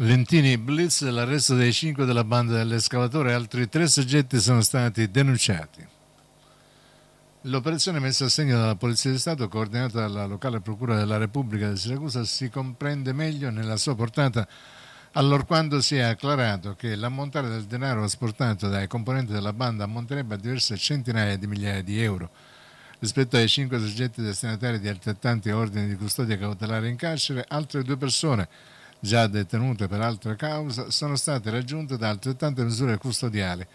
Lentini Blitz, l'arresto dei cinque della banda dell'escavatore e altri tre soggetti sono stati denunciati. L'operazione messa a segno dalla Polizia di Stato, coordinata dalla locale Procura della Repubblica di Siracusa, si comprende meglio nella sua portata allorquando si è acclarato che l'ammontare del denaro asportato dai componenti della banda ammonterebbe a diverse centinaia di migliaia di euro rispetto ai cinque soggetti destinatari di altrettanti ordini di custodia cautelare in carcere, altre due persone già detenute per altra causa, sono state raggiunte da altrettante misure custodiali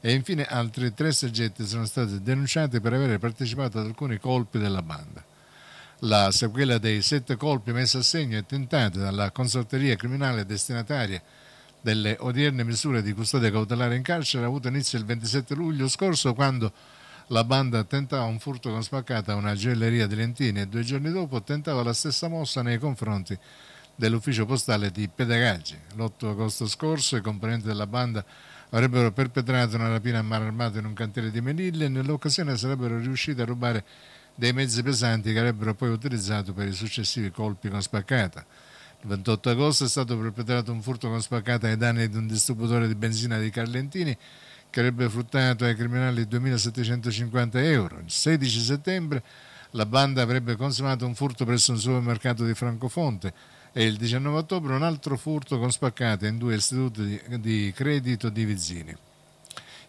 e infine altri tre soggetti sono stati denunciati per aver partecipato ad alcuni colpi della banda. La sequela dei sette colpi messi a segno e tentati dalla consorteria criminale destinataria delle odierne misure di custodia cautelare in carcere ha avuto inizio il 27 luglio scorso quando la banda tentava un furto con spaccata a una gioielleria di Lentini e due giorni dopo tentava la stessa mossa nei confronti dell'ufficio postale di Pedagaggi. L'8 agosto scorso i componenti della banda avrebbero perpetrato una rapina a mano armato in un cantiere di Menille e nell'occasione sarebbero riusciti a rubare dei mezzi pesanti che avrebbero poi utilizzato per i successivi colpi con spaccata. Il 28 agosto è stato perpetrato un furto con spaccata ai danni di un distributore di benzina di Carlentini che avrebbe fruttato ai criminali 2.750 euro. Il 16 settembre la banda avrebbe consumato un furto presso un supermercato di Francofonte e il 19 ottobre un altro furto con spaccate in due istituti di credito di Vizzini.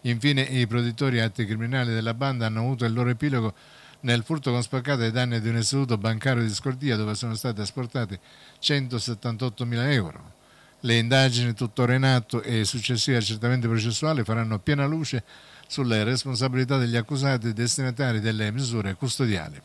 Infine i produttori e atti criminali della banda hanno avuto il loro epilogo nel furto con spaccate ai danni di un istituto bancario di Scordia dove sono state stati 178 mila euro. Le indagini tuttora in atto e i successivi accertamenti processuali faranno piena luce sulle responsabilità degli accusati destinatari delle misure custodiali.